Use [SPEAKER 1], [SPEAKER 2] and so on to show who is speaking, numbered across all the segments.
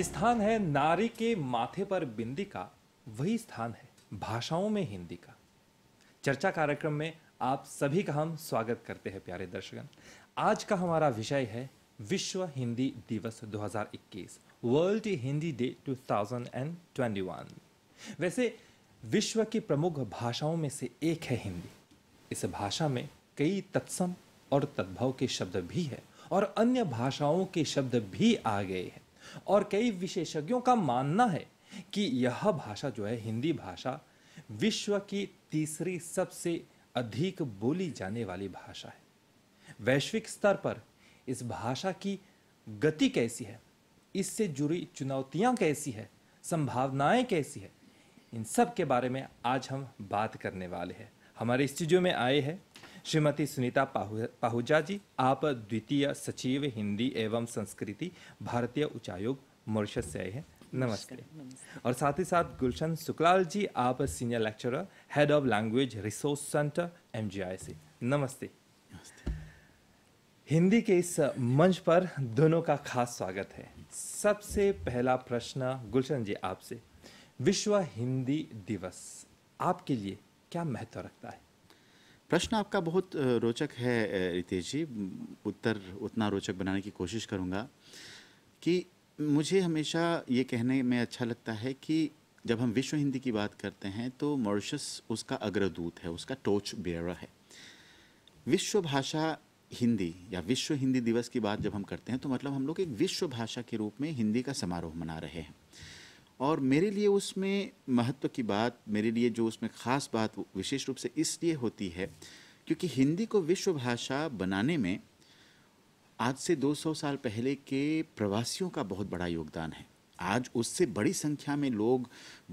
[SPEAKER 1] जिस स्थान है नारी के माथे पर बिंदी का वही स्थान है भाषाओं में हिंदी का चर्चा कार्यक्रम में आप सभी का हम स्वागत करते हैं प्यारे दर्शकन आज का हमारा विषय है विश्व हिंदी दिवस 2021 वर्ल्ड हिंदी डे 2021 वैसे विश्व की प्रमुख भाषाओं में से एक है हिंदी इस भाषा में कई तत्सम और तद्भव के शब्द भी है और अन्य भाषाओं के शब्द भी आ गए हैं और कई विशेषज्ञों का मानना है कि यह भाषा जो है हिंदी भाषा विश्व की तीसरी सबसे अधिक बोली जाने वाली भाषा है वैश्विक स्तर पर इस भाषा की गति कैसी है इससे जुड़ी चुनौतियां कैसी है संभावनाएं कैसी है इन सब के बारे में आज हम बात करने वाले हैं हमारे स्टूडियो में आए हैं श्रीमती सुनीता पाहुजा जी आप द्वितीय सचिव हिंदी एवं संस्कृति भारतीय उच्चायोग मॉरिशस से आए हैं नमस्ते।, और साथ ही साथ गुलशन सुकलाल जी आप senior lecturer head of language resource centre M से नमस्ते हिंदी के इस मंच पर दोनों का खास स्वागत है सबसे पहला प्रश्न गुलशन जी आपसे
[SPEAKER 2] विश्व हिंदी दिवस आपके लिए क्या महत्व रखता है प्रश्न आपका बहुत रोचक है रितेश जी उत्तर उतना रोचक बनाने की कोशिश करूँगा कि मुझे हमेशा ये कहने में अच्छा लगता है कि जब हम विश्व हिंदी की बात करते हैं तो मॉरिशस उसका अग्रदूत है उसका टोच बेरा है विश्व भाषा हिंदी या विश्व हिंदी दिवस की बात जब हम करते हैं तो मतलब हम लोग एक विश्व भाषा के रूप में हिंदी का समारोह मना रहे हैं और मेरे लिए उसमें महत्व की बात मेरे लिए जो उसमें ख़ास बात विशेष रूप से इसलिए होती है क्योंकि हिंदी को विश्व भाषा बनाने में आज से 200 साल पहले के प्रवासियों का बहुत बड़ा योगदान है आज उससे बड़ी संख्या में लोग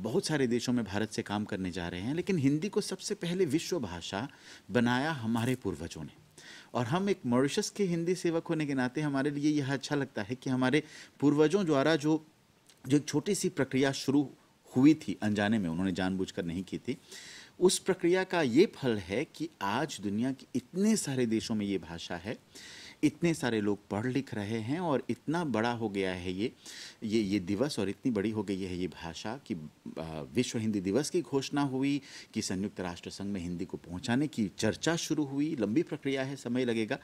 [SPEAKER 2] बहुत सारे देशों में भारत से काम करने जा रहे हैं लेकिन हिंदी को सबसे पहले विश्व भाषा बनाया हमारे पूर्वजों ने और हम एक मॉरिशस के हिंदी सेवक होने के नाते हमारे लिए यह अच्छा लगता है कि हमारे पूर्वजों द्वारा जो जो एक छोटी सी प्रक्रिया शुरू हुई थी अनजाने में उन्होंने जानबूझकर नहीं की थी उस प्रक्रिया का ये फल है कि आज दुनिया के इतने सारे देशों में ये भाषा है इतने सारे लोग पढ़ लिख रहे हैं और इतना बड़ा हो गया है ये ये ये दिवस और इतनी बड़ी हो गई है ये भाषा कि विश्व हिंदी दिवस की घोषणा हुई कि संयुक्त राष्ट्र संघ में हिंदी को पहुंचाने की चर्चा शुरू हुई लंबी प्रक्रिया है समय लगेगा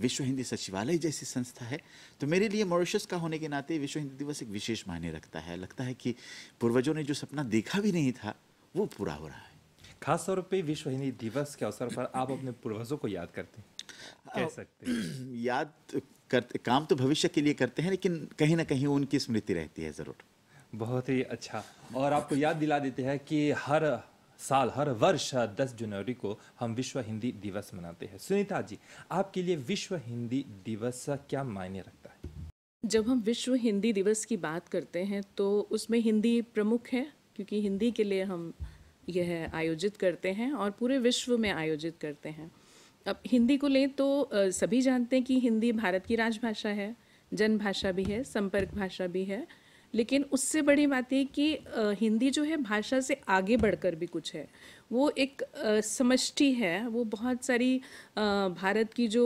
[SPEAKER 2] विश्व हिंदी सचिवालय जैसी संस्था है तो मेरे लिए मॉरिशस का होने के नाते विश्व हिंदी दिवस एक विशेष मायने रखता है लगता है कि पूर्वजों ने जो सपना देखा भी नहीं था वो पूरा हो रहा है खासतौर पे विश्व हिंदी दिवस के अवसर पर आप अपने पूर्वजों को याद करते हैं कह सकते हैं याद कर काम तो भविष्य के लिए करते हैं लेकिन कहीं ना कहीं उनकी स्मृति रहती है ज़रूर बहुत ही अच्छा
[SPEAKER 1] और आपको याद दिला देते हैं कि हर साल हर वर्ष 10 जनवरी को हम विश्व हिंदी दिवस मनाते हैं सुनीता जी आपके लिए विश्व हिंदी दिवस क्या मायने
[SPEAKER 3] रखता है जब हम विश्व हिंदी दिवस की बात करते हैं तो उसमें हिंदी प्रमुख है क्योंकि हिंदी के लिए हम यह आयोजित करते हैं और पूरे विश्व में आयोजित करते हैं अब हिंदी को लें तो सभी जानते हैं कि हिंदी भारत की राजभाषा है जन भाषा भी है संपर्क भाषा भी है लेकिन उससे बड़ी बात यह कि हिंदी जो है भाषा से आगे बढ़कर भी कुछ है वो एक समष्टि है वो बहुत सारी भारत की जो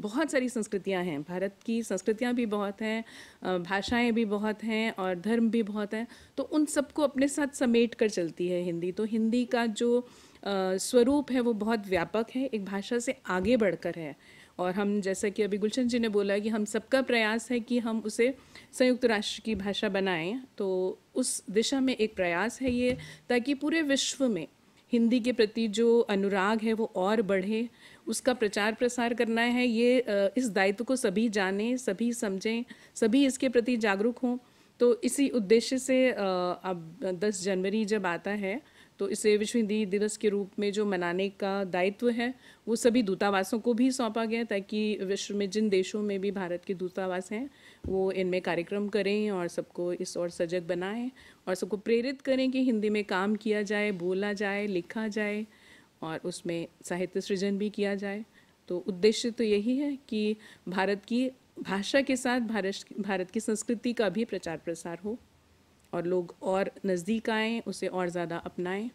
[SPEAKER 3] बहुत सारी संस्कृतियां हैं भारत की संस्कृतियां भी बहुत हैं भाषाएं भी बहुत हैं और धर्म भी बहुत हैं तो उन सबको अपने साथ समेट कर चलती है हिंदी तो हिंदी का जो स्वरूप है वो बहुत व्यापक है एक भाषा से आगे बढ़कर है और हम जैसा कि अभी गुलशन जी ने बोला कि हम सबका प्रयास है कि हम उसे संयुक्त राष्ट्र की भाषा बनाएं तो उस दिशा में एक प्रयास है ये ताकि पूरे विश्व में हिंदी के प्रति जो अनुराग है वो और बढ़े उसका प्रचार प्रसार करना है ये इस दायित्व को सभी जानें सभी समझें सभी इसके प्रति जागरूक हों तो इसी उद्देश्य से अब 10 जनवरी जब आता है तो इसे विश्व हिंदी दिवस के रूप में जो मनाने का दायित्व है वो सभी दूतावासों को भी सौंपा गया ताकि विश्व में जिन देशों में भी भारत के दूतावास हैं वो इनमें कार्यक्रम करें और सबको इस और सजग बनाएं और सबको प्रेरित करें कि हिंदी में काम किया जाए बोला जाए लिखा जाए और उसमें साहित्य सृजन भी किया जाए तो उद्देश्य तो यही है कि भारत की भाषा के साथ भारत भारत की संस्कृति का भी प्रचार प्रसार हो और लोग और नज़दीक आएँ उसे और ज़्यादा अपनाएँ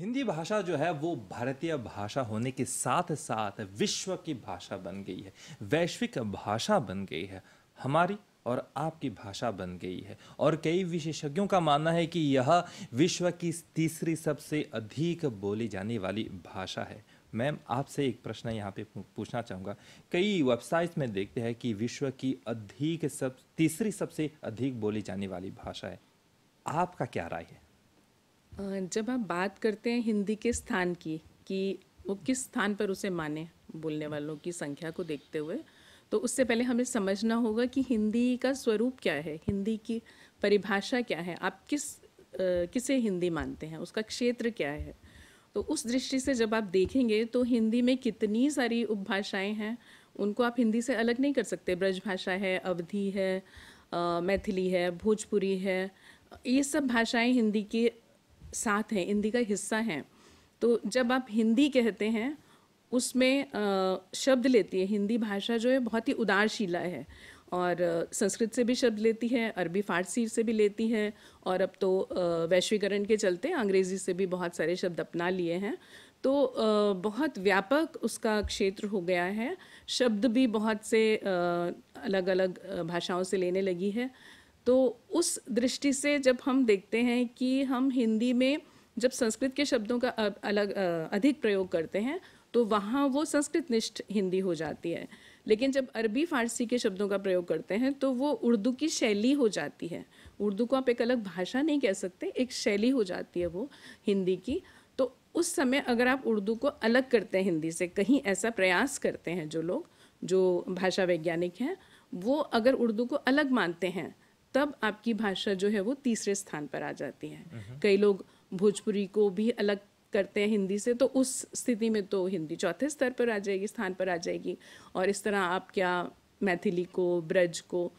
[SPEAKER 1] हिंदी भाषा जो है वो भारतीय भाषा होने के साथ साथ विश्व की भाषा बन गई है वैश्विक भाषा बन गई है हमारी और आपकी भाषा बन गई है और कई विशेषज्ञों का मानना है कि यह विश्व की तीसरी सबसे अधिक बोली जाने वाली भाषा है मैम आपसे एक प्रश्न यहाँ पे पूछना चाहूँगा कई वेबसाइट्स में देखते हैं कि विश्व की अधिक सब तीसरी सबसे अधिक बोली जाने वाली भाषा है आपका क्या राय
[SPEAKER 3] है जब आप बात करते हैं हिंदी के स्थान की कि वो किस स्थान पर उसे माने बोलने वालों की संख्या को देखते हुए तो उससे पहले हमें समझना होगा कि हिंदी का स्वरूप क्या है हिंदी की परिभाषा क्या है आप किस आ, किसे हिंदी मानते हैं उसका क्षेत्र क्या है तो उस दृष्टि से जब आप देखेंगे तो हिंदी में कितनी सारी उपभाषाएं हैं उनको आप हिंदी से अलग नहीं कर सकते ब्रजभाषा है अवधि है आ, मैथिली है भोजपुरी है ये सब भाषाएं हिंदी के साथ हैं हिंदी का हिस्सा हैं तो जब आप हिंदी कहते हैं उसमें आ, शब्द लेती है हिंदी भाषा जो है बहुत ही उदारशिला है और संस्कृत से भी शब्द लेती हैं अरबी फारसी से भी लेती हैं और अब तो वैश्वीकरण के चलते अंग्रेज़ी से भी बहुत सारे शब्द अपना लिए हैं तो बहुत व्यापक उसका क्षेत्र हो गया है शब्द भी बहुत से अलग अलग भाषाओं से लेने लगी है तो उस दृष्टि से जब हम देखते हैं कि हम हिंदी में जब संस्कृत के शब्दों का अलग अधिक प्रयोग करते हैं तो वहाँ वो संस्कृत निष्ठ हिंदी हो जाती है लेकिन जब अरबी फ़ारसी के शब्दों का प्रयोग करते हैं तो वो उर्दू की शैली हो जाती है उर्दू को आप एक अलग भाषा नहीं कह सकते एक शैली हो जाती है वो हिंदी की तो उस समय अगर आप उर्दू को अलग करते हैं हिंदी से कहीं ऐसा प्रयास करते हैं जो लोग जो भाषा वैज्ञानिक हैं वो अगर उर्दू को अलग मानते हैं तब आपकी भाषा जो है वो तीसरे स्थान पर आ जाती है हम्म। कई लोग भोजपुरी को भी अलग करते हैं हिंदी से तो उस स्थिति में तो हिंदी चौथे स्तर पर आ जाएगी स्थान पर आ जाएगी और इस तरह आप क्या मैथिली को ब्रज को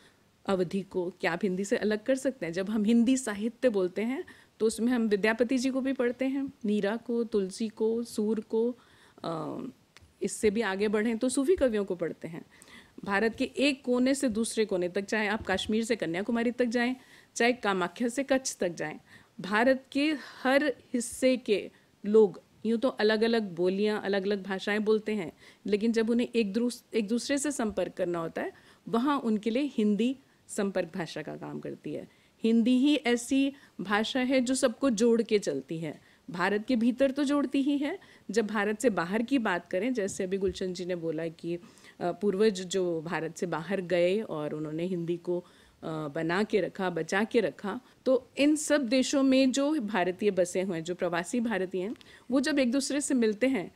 [SPEAKER 3] अवधि को क्या आप हिंदी से अलग कर सकते हैं जब हम हिंदी साहित्य बोलते हैं तो उसमें हम विद्यापति जी को भी पढ़ते हैं नीरा को तुलसी को सूर को इससे भी आगे बढ़ें तो सूफी कवियों को पढ़ते हैं भारत के एक कोने से दूसरे कोने तक चाहे आप कश्मीर से कन्याकुमारी तक जाएं चाहे कामाख्या से कच्छ तक जाएं भारत के हर हिस्से के लोग यूँ तो अलग अलग बोलियाँ अलग अलग भाषाएँ बोलते हैं लेकिन जब उन्हें एक एक दूसरे से संपर्क करना होता है वहाँ उनके लिए हिंदी संपर्क भाषा का काम करती है हिंदी ही ऐसी भाषा है जो सबको जोड़ के चलती है भारत के भीतर तो जोड़ती ही है जब भारत से बाहर की बात करें जैसे अभी गुलशन जी ने बोला कि पूर्वज जो भारत से बाहर गए और उन्होंने हिंदी को बना के रखा बचा के रखा तो इन सब देशों में जो भारतीय बसे हुए हैं जो प्रवासी भारतीय हैं वो जब एक दूसरे से मिलते हैं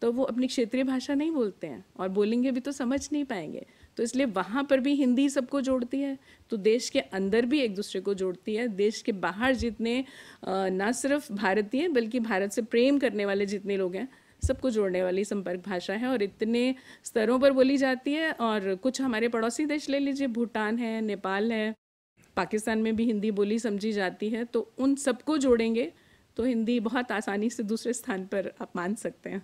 [SPEAKER 3] तो वो अपनी क्षेत्रीय भाषा नहीं बोलते हैं और बोलेंगे भी तो समझ नहीं पाएंगे तो इसलिए वहाँ पर भी हिंदी सबको जोड़ती है तो देश के अंदर भी एक दूसरे को जोड़ती है देश के बाहर जितने ना सिर्फ भारतीय बल्कि भारत से प्रेम करने वाले जितने लोग हैं सबको जोड़ने वाली संपर्क भाषा है और इतने स्तरों पर बोली जाती है और कुछ हमारे पड़ोसी देश ले लीजिए भूटान है नेपाल है पाकिस्तान में भी हिंदी बोली समझी जाती है तो उन सबको जोड़ेंगे तो हिंदी बहुत आसानी से दूसरे स्थान पर आप मान सकते हैं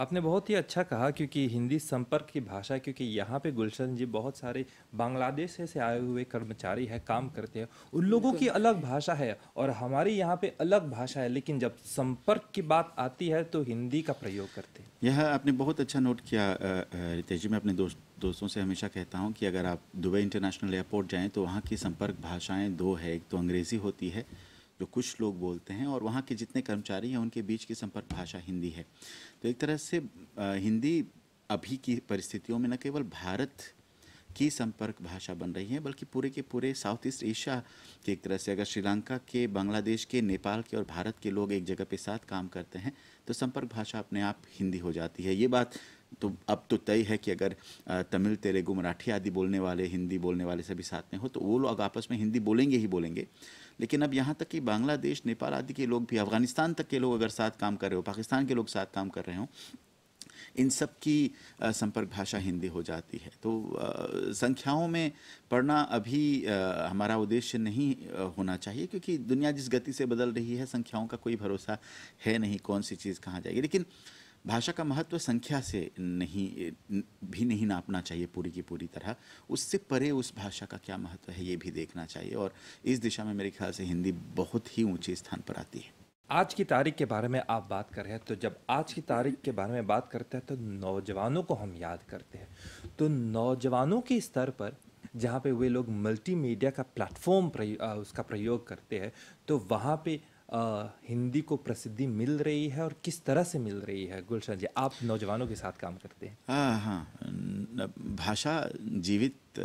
[SPEAKER 1] आपने बहुत ही अच्छा कहा क्योंकि हिंदी संपर्क की भाषा क्योंकि यहाँ पे गुलशन जी बहुत सारे बांग्लादेश से आए हुए कर्मचारी हैं काम करते हैं उन लोगों की अलग भाषा है और हमारी यहाँ पे अलग भाषा है लेकिन जब संपर्क की बात आती है तो हिंदी का प्रयोग करते
[SPEAKER 2] हैं यह आपने बहुत अच्छा नोट किया रितेश जी मैं अपने दोस्त दोस्तों से हमेशा कहता हूँ कि अगर आप दुबई इंटरनेशनल एयरपोर्ट जाएँ तो वहाँ की संपर्क भाषाएँ दो है एक तो अंग्रेज़ी होती है जो कुछ लोग बोलते हैं और वहाँ के जितने कर्मचारी हैं उनके बीच की संपर्क भाषा हिंदी है तो एक तरह से हिंदी अभी की परिस्थितियों में न केवल भारत की संपर्क भाषा बन रही है बल्कि पूरे के पूरे साउथ ईस्ट एशिया के एक तरह से अगर श्रीलंका के बांग्लादेश के नेपाल के और भारत के लोग एक जगह पे साथ काम करते हैं तो संपर्क भाषा अपने आप हिंदी हो जाती है ये बात तो अब तो तय है कि अगर तमिल तेलुगु मराठी आदि बोलने वाले हिंदी बोलने वाले सभी साथ में हो तो वो लोग आपस में हिंदी बोलेंगे ही बोलेंगे लेकिन अब यहाँ तक कि बांग्लादेश नेपाल आदि के लोग भी अफगानिस्तान तक के लोग अगर साथ काम कर रहे हो पाकिस्तान के लोग साथ काम कर रहे हों इन सब की संपर्क भाषा हिंदी हो जाती है तो संख्याओं में पढ़ना अभी हमारा उद्देश्य नहीं होना चाहिए क्योंकि दुनिया जिस गति से बदल रही है संख्याओं का कोई भरोसा है नहीं कौन सी चीज़ कहाँ जाएगी लेकिन भाषा का महत्व संख्या से नहीं भी नहीं नापना चाहिए पूरी की पूरी तरह उससे परे उस भाषा का क्या महत्व है ये भी देखना चाहिए और इस दिशा में मेरे ख्याल से हिंदी बहुत ही ऊंचे स्थान पर आती है
[SPEAKER 1] आज की तारीख के बारे में आप बात कर रहे हैं तो जब आज की तारीख के बारे में बात करते हैं तो नौजवानों को हम याद करते हैं तो नौजवानों के स्तर पर जहाँ पे वे लोग मल्टीमीडिया का प्लेटफॉर्म उसका प्रयोग करते हैं तो वहाँ पे हिंदी को प्रसिद्धि मिल रही है और किस तरह से मिल रही है गुलशन जी आप नौजवानों के साथ काम करते हैं
[SPEAKER 2] हाँ हाँ भाषा जीवित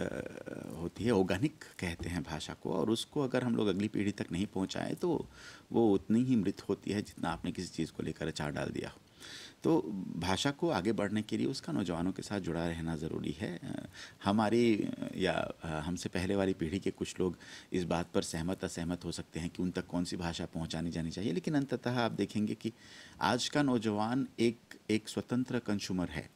[SPEAKER 2] होती है ऑर्गेनिक कहते हैं भाषा को और उसको अगर हम लोग अगली पीढ़ी तक नहीं पहुँचाएँ तो वो उतनी ही मृत होती है जितना आपने किसी चीज़ को लेकर अचार डाल दिया हो तो भाषा को आगे बढ़ने के लिए उसका नौजवानों के साथ जुड़ा रहना ज़रूरी है हमारी या हमसे पहले वाली पीढ़ी के कुछ लोग इस बात पर सहमत असहमत हो सकते हैं कि उन तक कौन सी भाषा पहुंचानी जानी चाहिए लेकिन अंततः आप देखेंगे कि आज का नौजवान एक एक स्वतंत्र कंज्यूमर है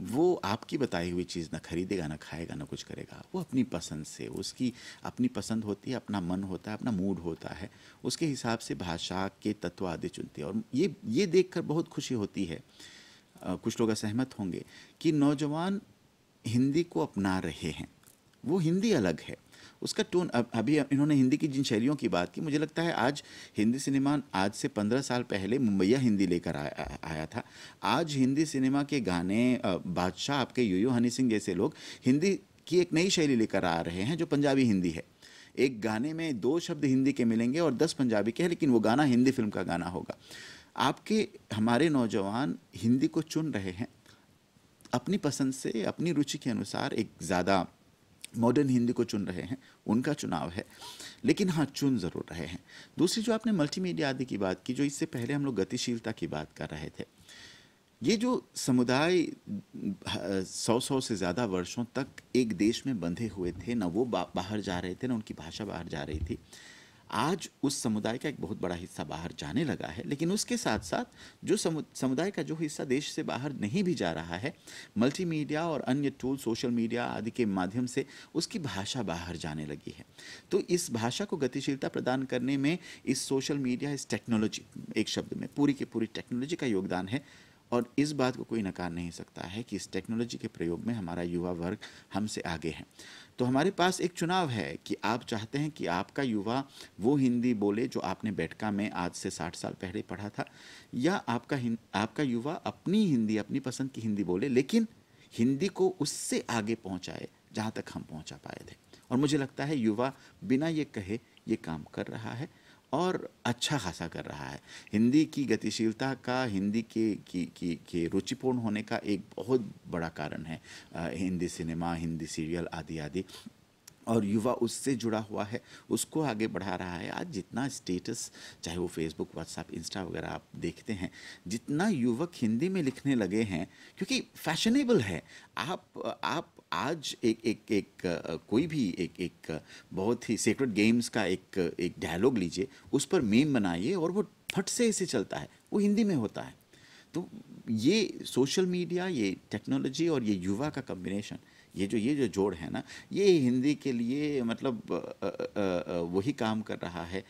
[SPEAKER 2] वो आपकी बताई हुई चीज़ ना खरीदेगा ना खाएगा ना कुछ करेगा वो अपनी पसंद से उसकी अपनी पसंद होती है अपना मन होता है अपना मूड होता है उसके हिसाब से भाषा के तत्व आदि चुनती है और ये ये देख बहुत खुशी होती है आ, कुछ लोग असहमत होंगे कि नौजवान हिंदी को अपना रहे हैं वो हिंदी अलग है उसका टोन अब अभी इन्होंने हिंदी की जिन शैलियों की बात की मुझे लगता है आज हिंदी सिनेमा आज से पंद्रह साल पहले मुंबईया हिंदी लेकर आया, आया था आज हिंदी सिनेमा के गाने बादशाह आपके यूयू हनी सिंह जैसे लोग हिंदी की एक नई शैली लेकर आ रहे हैं जो पंजाबी हिंदी है एक गाने में दो शब्द हिंदी के मिलेंगे और दस पंजाबी के हैं लेकिन वो गाना हिंदी फिल्म का गाना होगा आपके हमारे नौजवान हिंदी को चुन रहे हैं अपनी पसंद से अपनी रुचि के अनुसार एक ज़्यादा मॉडर्न हिंदी को चुन रहे हैं उनका चुनाव है लेकिन हाँ चुन ज़रूर रहे हैं दूसरी जो आपने मल्टीमीडिया आदि की बात की जो इससे पहले हम लोग गतिशीलता की बात कर रहे थे ये जो समुदाय सौ सौ से ज़्यादा वर्षों तक एक देश में बंधे हुए थे ना वो बा, बाहर जा रहे थे ना उनकी भाषा बाहर जा रही थी आज उस समुदाय का एक बहुत बड़ा हिस्सा बाहर जाने लगा है लेकिन उसके साथ साथ जो समुदाय का जो हिस्सा देश से बाहर नहीं भी जा रहा है मल्टीमीडिया और अन्य टूल सोशल मीडिया आदि के माध्यम से उसकी भाषा बाहर जाने लगी है तो इस भाषा को गतिशीलता प्रदान करने में इस सोशल मीडिया इस टेक्नोलॉजी एक शब्द में पूरी की पूरी टेक्नोलॉजी का योगदान है और इस बात को कोई नकार नहीं सकता है कि इस टेक्नोलॉजी के प्रयोग में हमारा युवा वर्ग हमसे आगे है तो हमारे पास एक चुनाव है कि आप चाहते हैं कि आपका युवा वो हिंदी बोले जो आपने बैठका में आज से साठ साल पहले पढ़ा था या आपका आपका युवा अपनी हिंदी अपनी पसंद की हिंदी बोले लेकिन हिंदी को उससे आगे पहुँचाए जहाँ तक हम पहुँचा पाए थे और मुझे लगता है युवा बिना ये कहे ये काम कर रहा है और अच्छा खासा कर रहा है हिंदी की गतिशीलता का हिंदी के की की की रुचिपूर्ण होने का एक बहुत बड़ा कारण है आ, हिंदी सिनेमा हिंदी सीरियल आदि आदि और युवा उससे जुड़ा हुआ है उसको आगे बढ़ा रहा है आज जितना स्टेटस चाहे वो फेसबुक व्हाट्सएप इंस्टा वगैरह आप देखते हैं जितना युवक हिंदी में लिखने लगे हैं क्योंकि फैशनेबल है आप आप आज एक एक एक कोई भी एक एक बहुत ही सीक्रेट गेम्स का एक एक डायलॉग लीजिए उस पर मीम बनाइए और वो फट से इसे चलता है वो हिंदी में होता है तो ये सोशल मीडिया ये टेक्नोलॉजी और ये युवा का कम्बिनेशन ये जो ये जो जोड़ है ना ये हिंदी के लिए मतलब वही काम कर रहा है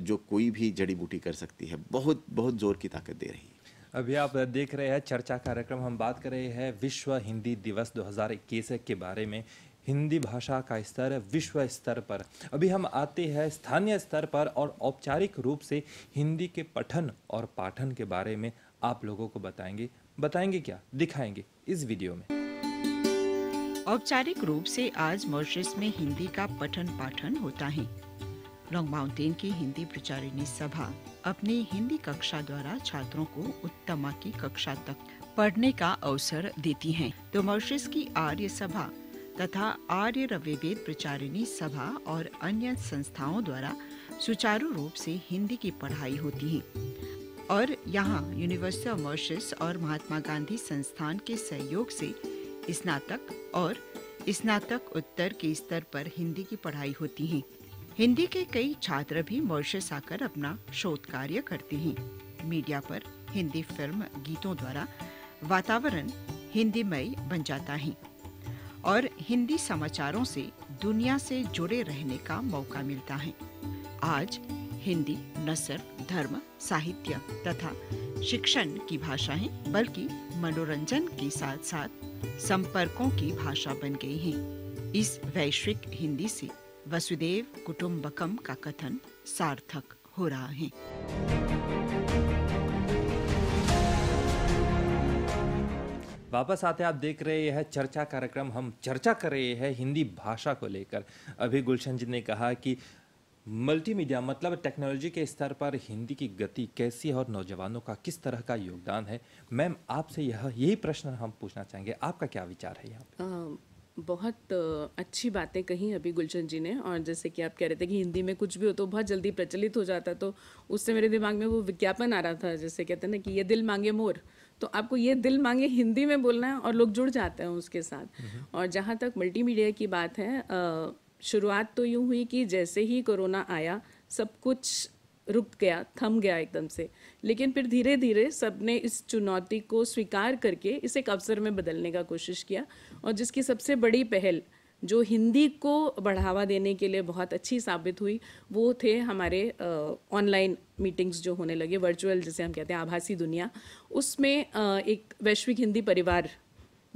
[SPEAKER 2] जो कोई भी जड़ी बूटी कर सकती है बहुत बहुत ज़ोर की ताकत दे रही है अभी आप देख रहे हैं
[SPEAKER 1] चर्चा कार्यक्रम हम बात कर रहे हैं विश्व हिंदी दिवस 2021 के बारे में हिंदी भाषा का स्तर विश्व स्तर पर अभी हम आते हैं स्थानीय स्तर पर और औपचारिक रूप से हिंदी के पठन और पाठन के बारे में आप लोगों को बताएंगे बताएंगे क्या दिखाएंगे इस वीडियो में औपचारिक रूप से
[SPEAKER 4] आज मॉरिशस में हिंदी का पठन पाठन होता है लॉन्ग माउंटेन की हिंदी प्रचारिणी सभा अपनी हिंदी कक्षा द्वारा छात्रों को उत्तमा की कक्षा तक पढ़ने का अवसर देती हैं। तो मॉरिशस की आर्य सभा तथा आर्य रविवेद प्रचारिणी सभा और अन्य संस्थाओं द्वारा सुचारू रूप से हिंदी की पढ़ाई होती है और यहाँ यूनिवर्सिटी ऑफ मॉरिशस और महात्मा गांधी संस्थान के सहयोग से स्नातक और स्नातक उत्तर के स्तर पर हिंदी की पढ़ाई होती है हिंदी के कई छात्र भी मॉरिशस आकर अपना शोध कार्य करते हैं मीडिया पर हिंदी फिल्म गीतों द्वारा वातावरण हिंदीमय बन जाता है और हिंदी समाचारों से दुनिया से जुड़े रहने का मौका मिलता है आज हिंदी न सिर्फ धर्म साहित्य तथा शिक्षण की भाषा है बल्कि मनोरंजन के साथ साथ संपर्कों की भाषा बन गई है इस वैश्विक हिंदी से वसुदेव कुटुम्बकम का कथन सार्थक हो रहा है
[SPEAKER 1] वापस आते आप देख रहे हैं चर्चा कार्यक्रम हम चर्चा कर रहे हैं हिंदी भाषा को लेकर अभी गुलशन जी ने कहा कि मल्टीमीडिया मतलब टेक्नोलॉजी के स्तर पर हिंदी की गति कैसी है और नौजवानों का किस तरह का योगदान है मैम आपसे यह यही प्रश्न हम पूछना चाहेंगे आपका क्या विचार है
[SPEAKER 3] यहाँ बहुत अच्छी बातें कही अभी गुलशन जी ने और जैसे कि आप कह रहे थे कि हिंदी में कुछ भी हो तो बहुत जल्दी प्रचलित हो जाता तो उससे मेरे दिमाग में वो विज्ञापन आ रहा था जैसे कहते हैं ना कि ये दिल मांगे मोर तो आपको ये दिल मांगे हिंदी में बोलना है और लोग जुड़ जाते हैं उसके साथ और जहाँ तक मल्टीमीडिया की बात है शुरुआत तो यूँ हुई कि जैसे ही कोरोना आया सब कुछ रुक गया थम गया एकदम से लेकिन फिर धीरे धीरे सब ने इस चुनौती को स्वीकार करके इसे एक अवसर में बदलने का कोशिश किया और जिसकी सबसे बड़ी पहल जो हिंदी को बढ़ावा देने के लिए बहुत अच्छी साबित हुई वो थे हमारे ऑनलाइन मीटिंग्स जो होने लगे वर्चुअल जिसे हम कहते हैं आभासी दुनिया उसमें आ, एक वैश्विक हिंदी परिवार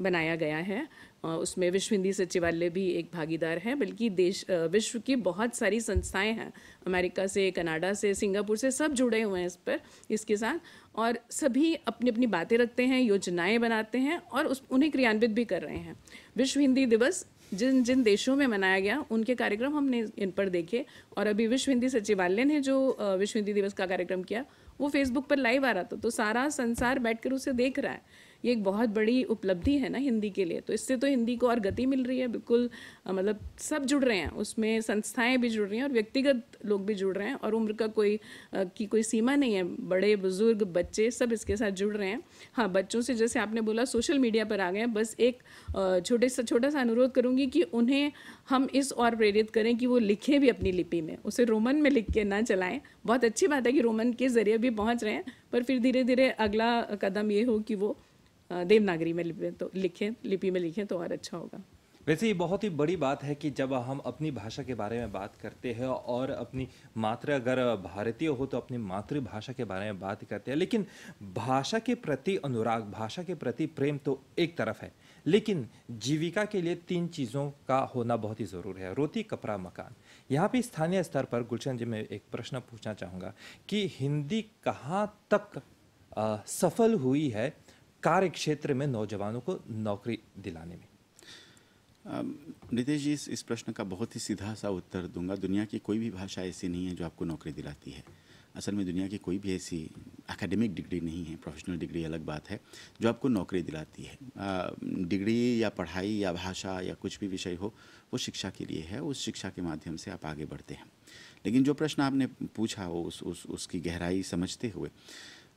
[SPEAKER 3] बनाया गया है उसमें विश्व हिंदी सचिवालय भी एक भागीदार है बल्कि देश विश्व की बहुत सारी संस्थाएं हैं अमेरिका से कनाडा से सिंगापुर से सब जुड़े हुए हैं इस पर इसके साथ और सभी अपनी अपनी बातें रखते हैं योजनाएं बनाते हैं और उस उन्हें क्रियान्वित भी कर रहे हैं विश्व हिंदी दिवस जिन जिन देशों में मनाया गया उनके कार्यक्रम हमने इन पर देखे और अभी विश्व हिंदी सचिवालय ने जो विश्व हिंदी दिवस का कार्यक्रम किया वो फेसबुक पर लाइव आ रहा था तो सारा संसार बैठकर उसे देख रहा है ये एक बहुत बड़ी उपलब्धि है ना हिंदी के लिए तो इससे तो हिंदी को और गति मिल रही है बिल्कुल मतलब सब जुड़ रहे हैं उसमें संस्थाएं भी जुड़ रही हैं और व्यक्तिगत लोग भी जुड़ रहे हैं और उम्र का कोई की कोई सीमा नहीं है बड़े बुजुर्ग बच्चे सब इसके साथ जुड़ रहे हैं हाँ बच्चों से जैसे आपने बोला सोशल मीडिया पर आ गए हैं बस एक छोटे सा छोटा सा अनुरोध करूँगी कि उन्हें हम इस और प्रेरित करें कि वो लिखें भी अपनी लिपि में उसे रोमन में लिख के ना चलाएं बहुत अच्छी बात है कि रोमन के ज़रिए भी पहुँच रहे हैं पर फिर धीरे धीरे अगला कदम ये हो कि वो देवनागरी में तो लिखें लिपि में लिखें तो और अच्छा होगा
[SPEAKER 1] वैसे ये बहुत ही बड़ी बात है कि जब हम अपनी भाषा के बारे में बात करते हैं और अपनी मात्र अगर भारतीय हो तो अपनी मातृभाषा के बारे में बात करते हैं लेकिन भाषा के प्रति अनुराग भाषा के प्रति प्रेम तो एक तरफ है लेकिन जीविका के लिए तीन चीज़ों का होना बहुत ही ज़रूरी है रोटी कपड़ा मकान यहाँ पे स्थानीय स्तर पर गुलशन जी मैं एक प्रश्न पूछना चाहूँगा कि हिंदी कहाँ तक आ, सफल हुई है कार्य
[SPEAKER 2] क्षेत्र में नौजवानों को नौकरी दिलाने में नितेश जी इस प्रश्न का बहुत ही सीधा सा उत्तर दूंगा दुनिया की कोई भी भाषा ऐसी नहीं है जो आपको नौकरी दिलाती है असल में दुनिया की कोई भी ऐसी एकेडमिक डिग्री नहीं है प्रोफेशनल डिग्री अलग बात है जो आपको नौकरी दिलाती है डिग्री या पढ़ाई या भाषा या कुछ भी विषय हो वो शिक्षा के लिए है उस शिक्षा के माध्यम से आप आगे बढ़ते हैं लेकिन जो प्रश्न आपने पूछा उस उस उसकी गहराई समझते हुए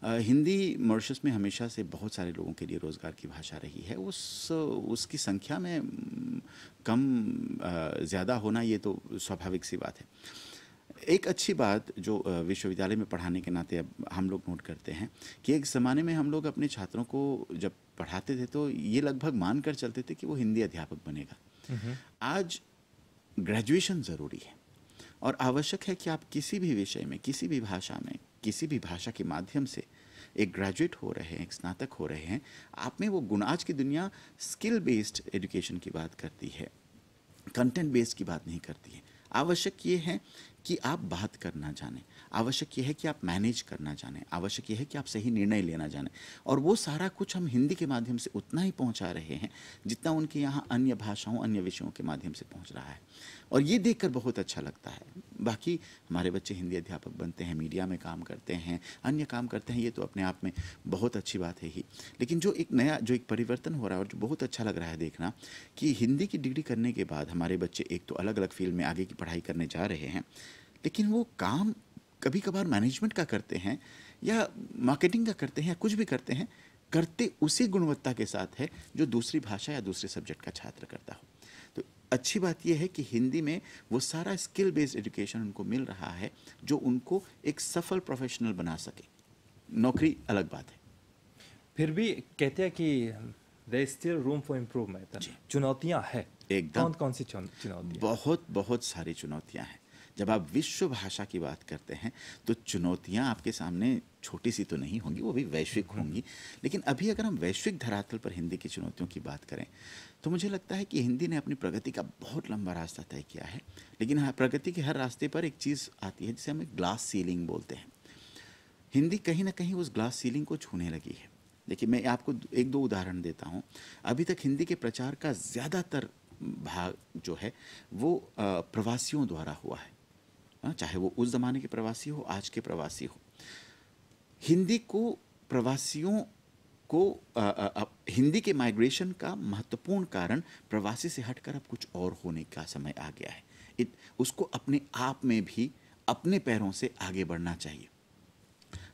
[SPEAKER 2] हिंदी मॉरिशस में हमेशा से बहुत सारे लोगों के लिए रोज़गार की भाषा रही है उस उसकी संख्या में कम ज़्यादा होना ये तो स्वाभाविक सी बात है एक अच्छी बात जो विश्वविद्यालय में पढ़ाने के नाते अब हम लोग नोट करते हैं कि एक ज़माने में हम लोग अपने छात्रों को जब पढ़ाते थे तो ये लगभग मान कर चलते थे कि वो हिंदी अध्यापक बनेगा आज ग्रेजुएशन ज़रूरी है और आवश्यक है कि आप किसी भी विषय में किसी भी भाषा में किसी भी भाषा के माध्यम से एक ग्रेजुएट हो रहे हैं एक स्नातक हो रहे हैं आप में वो गुण आज की दुनिया स्किल बेस्ड एजुकेशन की बात करती है कंटेंट बेस्ड की बात नहीं करती है आवश्यक ये है कि आप बात करना जानें आवश्यक यह है कि आप मैनेज करना जानें आवश्यक यह है कि आप सही निर्णय लेना जानें और वो सारा कुछ हम हिंदी के माध्यम से उतना ही पहुंचा रहे हैं जितना उनके यहाँ अन्य भाषाओं अन्य विषयों के माध्यम से पहुंच रहा है और ये देख बहुत अच्छा लगता है बाकी हमारे बच्चे हिंदी अध्यापक बनते हैं मीडिया में काम करते हैं अन्य काम करते हैं ये तो अपने आप में बहुत अच्छी बात है ही लेकिन जो एक नया जो एक परिवर्तन हो रहा है और जो बहुत अच्छा लग रहा है देखना कि हिंदी की डिग्री करने के बाद हमारे बच्चे एक तो अलग अलग फील्ड में आगे की पढ़ाई करने जा रहे हैं लेकिन वो काम कभी कभार मैनेजमेंट का करते हैं या मार्केटिंग का करते हैं या कुछ भी करते हैं करते उसी गुणवत्ता के साथ है जो दूसरी भाषा या दूसरे सब्जेक्ट का छात्र करता हो तो अच्छी बात यह है कि हिंदी में वो सारा स्किल बेस्ड एजुकेशन उनको मिल रहा है जो उनको एक सफल प्रोफेशनल बना सके नौकरी अलग बात है फिर भी कहते हैं कि there still room for improvement चुनौतियाँ हैं एकदम कौन कौन सी चुनौतियाँ बहुत बहुत सारी चुनौतियाँ हैं जब आप विश्व भाषा की बात करते हैं तो चुनौतियां आपके सामने छोटी सी तो नहीं होंगी वो भी वैश्विक होंगी लेकिन अभी अगर हम वैश्विक धरातल पर हिंदी की चुनौतियों की बात करें तो मुझे लगता है कि हिंदी ने अपनी प्रगति का बहुत लंबा रास्ता तय किया है लेकिन हाँ, प्रगति के हर रास्ते पर एक चीज़ आती है जिसे हम ग्लास सीलिंग बोलते हैं हिंदी कहीं ना कहीं उस ग्लास सीलिंग को छूने लगी है देखिए मैं आपको एक दो उदाहरण देता हूँ अभी तक हिंदी के प्रचार का ज़्यादातर भाग जो है वो प्रवासियों द्वारा हुआ है हाँ, चाहे वो उस ज़माने के प्रवासी हो आज के प्रवासी हो हिंदी को प्रवासियों को आ, आ, आ, हिंदी के माइग्रेशन का महत्वपूर्ण कारण प्रवासी से हटकर अब कुछ और होने का समय आ गया है इत, उसको अपने आप में भी अपने पैरों से आगे बढ़ना चाहिए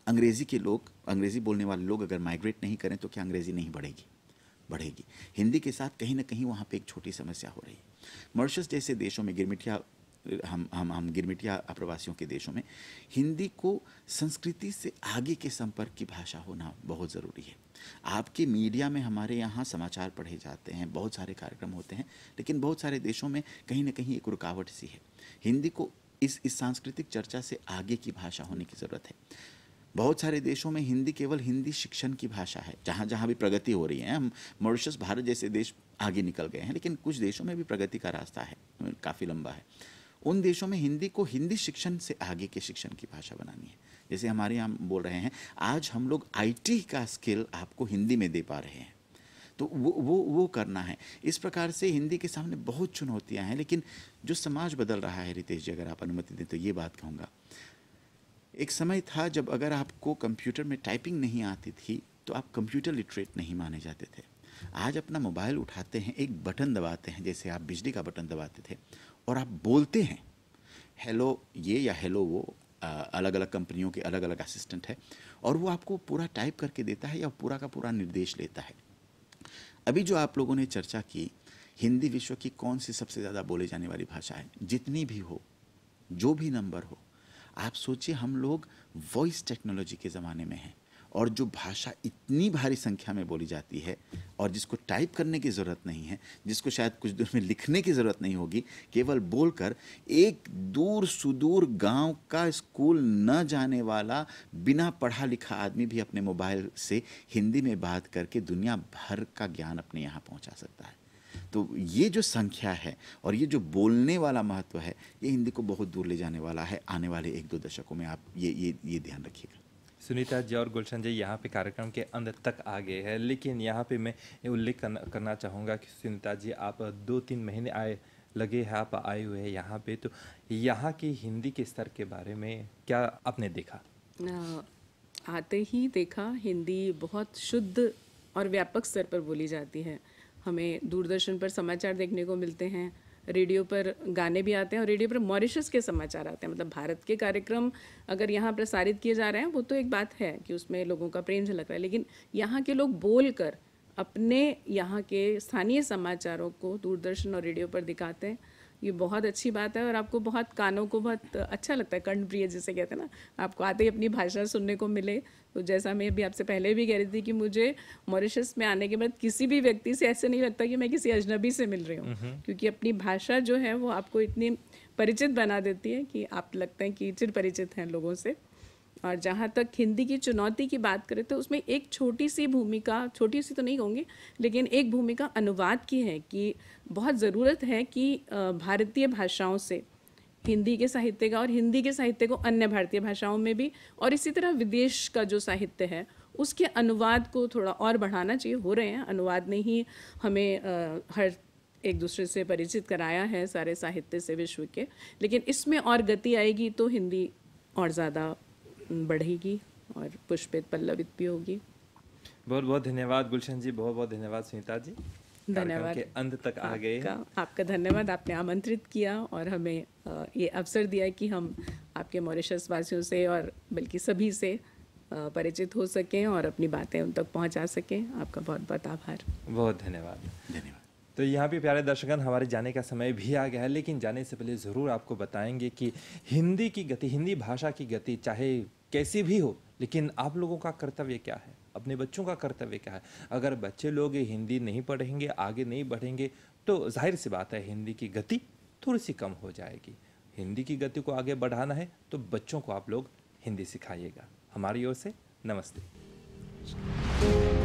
[SPEAKER 2] अंग्रेज़ी के लोग अंग्रेज़ी बोलने वाले लोग अगर माइग्रेट नहीं करें तो क्या अंग्रेज़ी नहीं बढ़ेगी बढ़ेगी हिंदी के साथ कहीं ना कहीं वहाँ पे एक छोटी समस्या हो रही है मॉरिशस जैसे देशों में गिरमिठिया हम हम हम गिरमिटिया अप्रवासियों के देशों में हिंदी को संस्कृति से आगे के संपर्क की भाषा होना बहुत ज़रूरी है आपके मीडिया में हमारे यहाँ समाचार पढ़े जाते हैं बहुत सारे कार्यक्रम होते हैं लेकिन बहुत सारे देशों में कहीं ना कहीं एक रुकावट सी है हिंदी को इस इस सांस्कृतिक चर्चा से आगे की भाषा होने की ज़रूरत है बहुत सारे देशों में हिंदी केवल हिंदी शिक्षण की भाषा है जहाँ जहाँ भी प्रगति हो रही है हम मॉरिशस भारत जैसे देश आगे निकल गए हैं लेकिन कुछ देशों में भी प्रगति का रास्ता है काफ़ी लंबा है उन देशों में हिंदी को हिंदी शिक्षण से आगे के शिक्षण की भाषा बनानी है जैसे हमारे यहाँ बोल रहे हैं आज हम लोग आईटी का स्किल आपको हिंदी में दे पा रहे हैं तो वो वो वो करना है इस प्रकार से हिंदी के सामने बहुत चुनौतियाँ हैं लेकिन जो समाज बदल रहा है रितेश जी अगर आप अनुमति दें तो ये बात कहूँगा एक समय था जब अगर आपको कंप्यूटर में टाइपिंग नहीं आती थी तो आप कंप्यूटर लिटरेट नहीं माने जाते थे आज अपना मोबाइल उठाते हैं एक बटन दबाते हैं जैसे आप बिजली का बटन दबाते थे और आप बोलते हैं हेलो ये या हेलो वो आ, अलग अलग कंपनियों के अलग अलग असिस्टेंट है और वो आपको पूरा टाइप करके देता है या पूरा का पूरा निर्देश लेता है अभी जो आप लोगों ने चर्चा की हिंदी विश्व की कौन सी सबसे ज़्यादा बोले जाने वाली भाषा है जितनी भी हो जो भी नंबर हो आप सोचिए हम लोग वॉइस टेक्नोलॉजी के ज़माने में हैं और जो भाषा इतनी भारी संख्या में बोली जाती है और जिसको टाइप करने की ज़रूरत नहीं है जिसको शायद कुछ दूर में लिखने की ज़रूरत नहीं होगी केवल बोलकर एक दूर सुदूर गांव का स्कूल न जाने वाला बिना पढ़ा लिखा आदमी भी अपने मोबाइल से हिंदी में बात करके दुनिया भर का ज्ञान अपने यहाँ पहुँचा सकता है तो ये जो संख्या है और ये जो बोलने वाला महत्व है ये हिंदी को बहुत दूर ले जाने वाला है आने वाले एक दो दशकों में आप ये ये ये ध्यान रखिएगा
[SPEAKER 1] सुनीता जी और गुलशन जी यहाँ पे कार्यक्रम के अंत तक आ गए हैं लेकिन यहाँ पे मैं उल्लेख करना, करना चाहूँगा कि सुनीता जी आप दो तीन महीने आए लगे हैं आप आए हुए हैं यहाँ पे तो यहाँ की हिंदी के स्तर के बारे में क्या आपने देखा
[SPEAKER 3] आते ही देखा हिंदी बहुत शुद्ध और व्यापक स्तर पर बोली जाती है हमें दूरदर्शन पर समाचार देखने को मिलते हैं रेडियो पर गाने भी आते हैं और रेडियो पर मॉरिशस के समाचार आते हैं मतलब भारत के कार्यक्रम अगर यहाँ प्रसारित किए जा रहे हैं वो तो एक बात है कि उसमें लोगों का प्रेम झलक रहा है लेकिन यहाँ के लोग बोल कर अपने यहाँ के स्थानीय समाचारों को दूरदर्शन और रेडियो पर दिखाते हैं ये बहुत अच्छी बात है और आपको बहुत कानों को बहुत अच्छा लगता है कर्णप्रिय जिसे कहते हैं ना आपको आते ही अपनी भाषा सुनने को मिले तो जैसा मैं अभी आपसे पहले भी कह रही थी कि मुझे मॉरिशस में आने के बाद किसी भी व्यक्ति से ऐसे नहीं लगता कि मैं किसी अजनबी से मिल रही हूँ हम्म हम्म। क्योंकि अपनी भाषा जो है वो आपको इतनी परिचित बना देती है कि आप लगते हैं कि चिर परिचित हैं लोगों से और जहाँ तक हिंदी की चुनौती की बात करें तो उसमें एक छोटी सी भूमिका छोटी सी तो नहीं कहूँगी लेकिन एक भूमिका अनुवाद की है कि बहुत ज़रूरत है कि भारतीय भाषाओं से हिंदी के साहित्य का और हिंदी के साहित्य को अन्य भारतीय भाषाओं में भी और इसी तरह विदेश का जो साहित्य है उसके अनुवाद को थोड़ा और बढ़ाना चाहिए हो रहे हैं अनुवाद ने ही हमें आ, हर एक दूसरे से परिचित कराया है सारे साहित्य से विश्व के लेकिन इसमें और गति आएगी तो हिंदी और ज़्यादा बढ़ेगी और पुष्पित पल्लवित भी होगी
[SPEAKER 1] बहुत बहुत धन्यवाद गुलशन जी बहुत बहुत धन्यवाद सुनीता जी धन्यवाद अंत तक आ गए आपका,
[SPEAKER 3] आपका धन्यवाद आपने आमंत्रित किया और हमें ये अवसर दिया कि हम आपके मॉरिशस वासियों से और बल्कि सभी से परिचित हो सकें और अपनी बातें उन तक पहुंचा सकें आपका बहुत बहुत आभार
[SPEAKER 1] बहुत धन्यवाद धन्यवाद तो यहाँ पे प्यारे दर्शकगण हमारे जाने का समय भी आ गया है लेकिन जाने से पहले ज़रूर आपको बताएंगे कि हिंदी की गति हिंदी भाषा की गति चाहे कैसी भी हो लेकिन आप लोगों का कर्तव्य क्या है अपने बच्चों का कर्तव्य क्या है अगर बच्चे लोग हिंदी नहीं पढ़ेंगे आगे नहीं बढ़ेंगे तो जाहिर सी बात है हिंदी की गति थोड़ी सी कम हो जाएगी हिंदी की गति को आगे बढ़ाना है तो बच्चों को आप लोग हिंदी सिखाइएगा हमारी ओर से नमस्ते